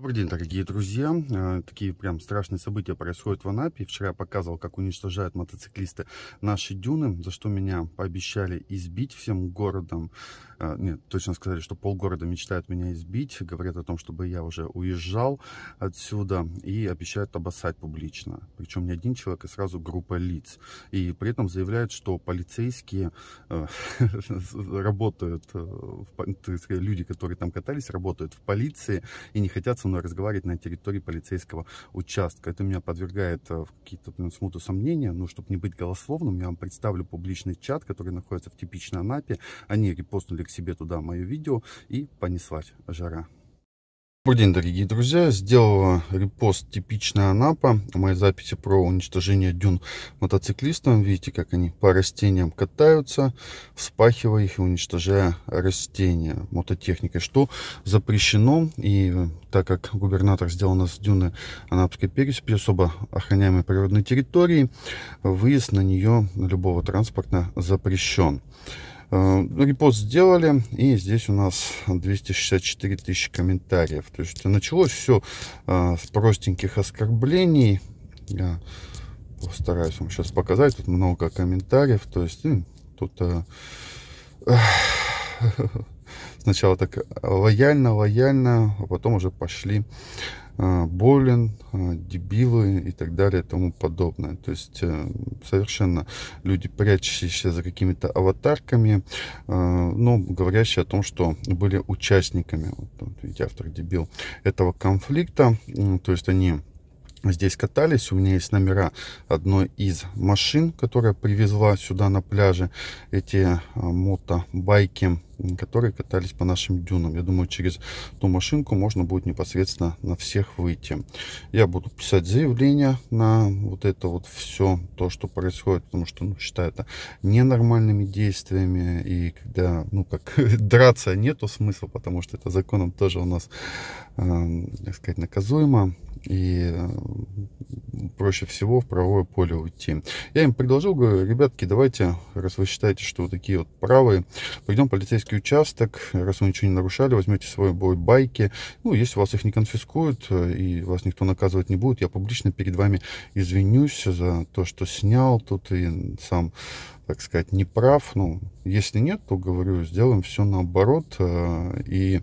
Добрый день, дорогие друзья. Э, такие прям страшные события происходят в Анапе. Вчера я показывал, как уничтожают мотоциклисты наши дюны, за что меня пообещали избить всем городом. Э, нет, точно сказали, что полгорода мечтает меня избить. Говорят о том, чтобы я уже уезжал отсюда и обещают обоссать публично. Причем не один человек, а сразу группа лиц. И при этом заявляют, что полицейские э, работают, люди, которые там катались, работают в полиции и не хотят со мной разговаривать на территории полицейского участка. Это меня подвергает э, в какие-то ну, смуту сомнения, ну, чтобы не быть голословным, я вам представлю публичный чат, который находится в типичной Анапе. Они репостнули к себе туда мое видео и понеслась жара. Добрый день, дорогие друзья. Сделала репост типичная Анапа. Мои записи про уничтожение дюн мотоциклистам. Видите, как они по растениям катаются, вспахивая их и уничтожая растения мототехникой, что запрещено. И так как губернатор сделал нас дюны Анапской пересыпи, особо охраняемой природной территории, выезд на нее любого транспорта запрещен. Э, репост сделали, и здесь у нас 264 тысячи комментариев. То есть началось все э, с простеньких оскорблений. Я постараюсь вам сейчас показать. Тут много комментариев. То есть ну, тут э, сначала так лояльно, лояльно, а потом уже пошли Э, болен, э, дебилы и так далее и тому подобное. То есть э, совершенно люди, прячущиеся за какими-то аватарками, но ну, говорящие о том, что были участниками, вот, видите автор дебил, этого конфликта. То есть они здесь катались. У меня есть номера одной из машин, которая привезла сюда на пляже эти мотобайки которые катались по нашим дюнам. Я думаю, через ту машинку можно будет непосредственно на всех выйти. Я буду писать заявление на вот это вот все, то, что происходит, потому что, ну, считаю это ненормальными действиями. И когда, ну, как драться нету смысла, потому что это законом тоже у нас, э, так сказать, наказуемо. И э, проще всего в правое поле уйти. Я им предложил, говорю, ребятки, давайте, раз вы считаете, что вы такие вот правые, пойдем в полицейский участок, раз вы ничего не нарушали, возьмете свои байки, ну, если вас их не конфискуют э, и вас никто наказывать не будет, я публично перед вами извинюсь за то, что снял тут и сам так сказать, не прав. Ну, если нет, то, говорю, сделаем все наоборот. Э, и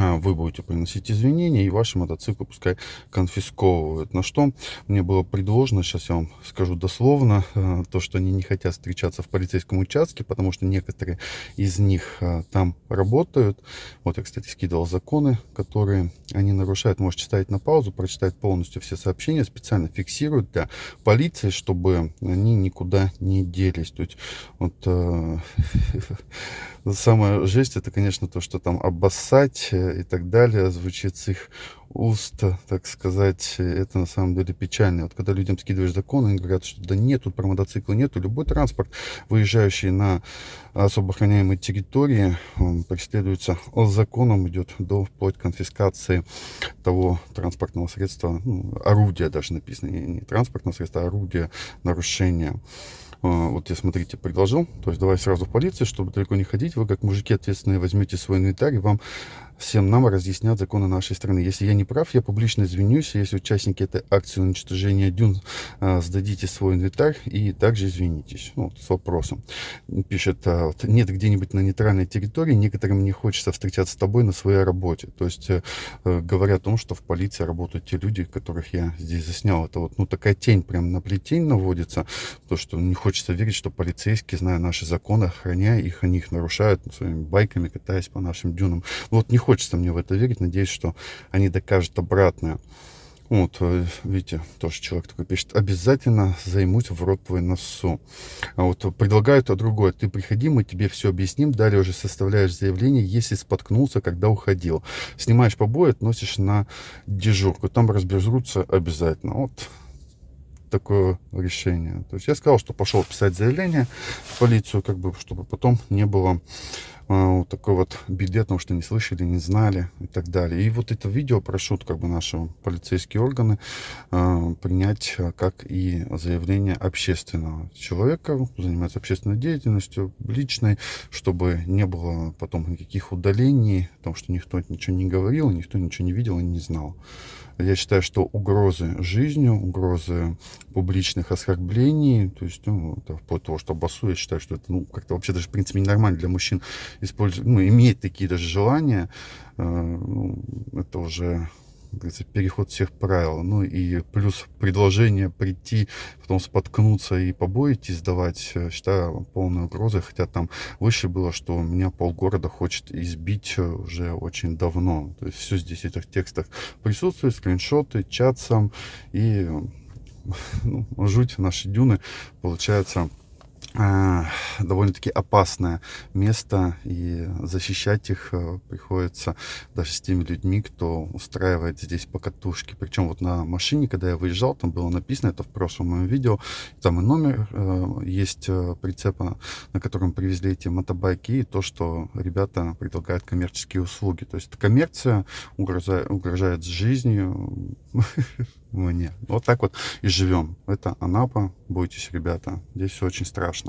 а, вы будете приносить извинения, и ваши мотоциклы пускай конфисковывают. На что мне было предложено, сейчас я вам скажу дословно, э, то, что они не хотят встречаться в полицейском участке, потому что некоторые из них э, там работают. Вот я, кстати, скидывал законы, которые они нарушают. Можете читать на паузу, прочитать полностью все сообщения, специально фиксируют для полиции, чтобы они никуда не делись. То есть вот э, самая жесть, это, конечно, то, что там обоссать и так далее, звучит с их уст, так сказать, это на самом деле печально. Вот когда людям скидываешь закон, они говорят, что да нет, тут про мотоциклы нету. Любой транспорт, выезжающий на особо охраняемые территории, преследуется законом, идет до вплоть конфискации того транспортного средства, ну, орудия даже написано, не, не транспортного средства, а орудия нарушения а, вот я, смотрите, предложил, то есть давай сразу в полицию, чтобы далеко не ходить, вы как мужики ответственные возьмете свой инвентарь, и вам всем нам разъяснят законы нашей страны. Если я не прав, я публично извинюсь. Если участники этой акции уничтожения дюн, а, сдадите свой инвентарь и также извинитесь. Ну, с вопросом. Пишет, а, вот, нет где-нибудь на нейтральной территории, некоторым не хочется встречаться с тобой на своей работе. То есть, э, э, говоря о том, что в полиции работают те люди, которых я здесь заснял. Это вот, ну, такая тень прям на плетень наводится, то, что не хочется верить, что полицейские, зная наши законы, охраняя их, они их нарушают своими байками, катаясь по нашим дюнам. вот не хочется мне в это верить. Надеюсь, что они докажут докажет обратное. Вот, э, видите, тоже человек такой пишет, обязательно займусь в рот твой носу. А вот предлагают а другое, ты приходи, мы тебе все объясним, далее уже составляешь заявление, если споткнулся, когда уходил. Снимаешь побои, относишь на дежурку, там разберутся обязательно. Вот такое решение. То есть я сказал, что пошел писать заявление в полицию, как бы, чтобы потом не было Э, вот такой вот беде, потому что не слышали, не знали и так далее. И вот это видео просят как бы наши полицейские органы э, принять а, как и заявление общественного человека, кто занимается общественной деятельностью, личной, чтобы не было потом никаких удалений, потому что никто ничего не говорил, никто ничего не видел и не знал. Я считаю, что угрозы жизнью, угрозы публичных оскорблений, то есть ну, вплоть до того, что басу, я считаю, что это ну, как-то вообще даже в принципе ненормально для мужчин использовать, ну, иметь такие даже желания, э, ну, это уже переход всех правил. Ну и плюс предложение прийти, потом споткнуться и побои идти сдавать, э, считаю полной угрозой. Хотя там выше было, что меня полгорода хочет избить э, уже очень давно. То есть все здесь в этих текстах присутствует, скриншоты, чат сам и ну, жуть наши дюны получается Э, довольно-таки опасное место, и защищать их э, приходится даже с теми людьми, кто устраивает здесь покатушки. Причем вот на машине, когда я выезжал, там было написано, это в прошлом моем видео, там и номер э, есть прицепа, на котором привезли эти мотобайки, и то, что ребята предлагают коммерческие услуги. То есть коммерция угрожает, угрожает жизнью мне. Вот так вот и живем. Это Анапа, бойтесь, ребята, здесь все очень страшно.